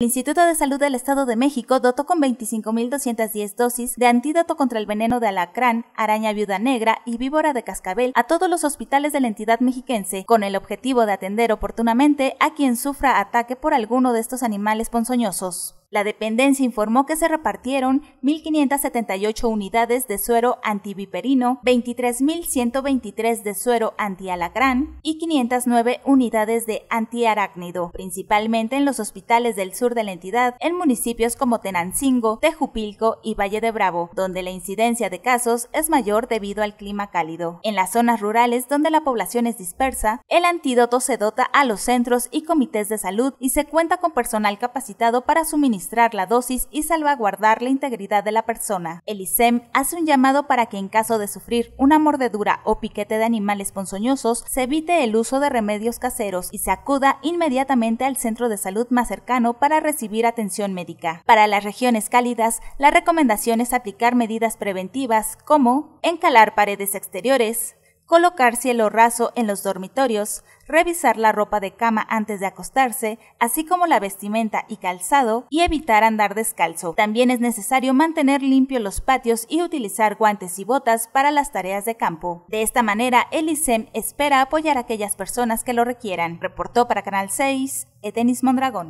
El Instituto de Salud del Estado de México dotó con 25.210 dosis de antídoto contra el veneno de alacrán, araña viuda negra y víbora de cascabel a todos los hospitales de la entidad mexiquense, con el objetivo de atender oportunamente a quien sufra ataque por alguno de estos animales ponzoñosos. La dependencia informó que se repartieron 1.578 unidades de suero antiviperino, 23.123 de suero antialacrán y 509 unidades de antiarácnido, principalmente en los hospitales del sur de la entidad, en municipios como Tenancingo, Tejupilco y Valle de Bravo, donde la incidencia de casos es mayor debido al clima cálido. En las zonas rurales donde la población es dispersa, el antídoto se dota a los centros y comités de salud y se cuenta con personal capacitado para suministrar administrar la dosis y salvaguardar la integridad de la persona. El ISEM hace un llamado para que en caso de sufrir una mordedura o piquete de animales ponzoñosos, se evite el uso de remedios caseros y se acuda inmediatamente al centro de salud más cercano para recibir atención médica. Para las regiones cálidas, la recomendación es aplicar medidas preventivas como encalar paredes exteriores, colocar cielo raso en los dormitorios, revisar la ropa de cama antes de acostarse, así como la vestimenta y calzado, y evitar andar descalzo. También es necesario mantener limpios los patios y utilizar guantes y botas para las tareas de campo. De esta manera, el e espera apoyar a aquellas personas que lo requieran, reportó para Canal 6 Etenis Mondragón.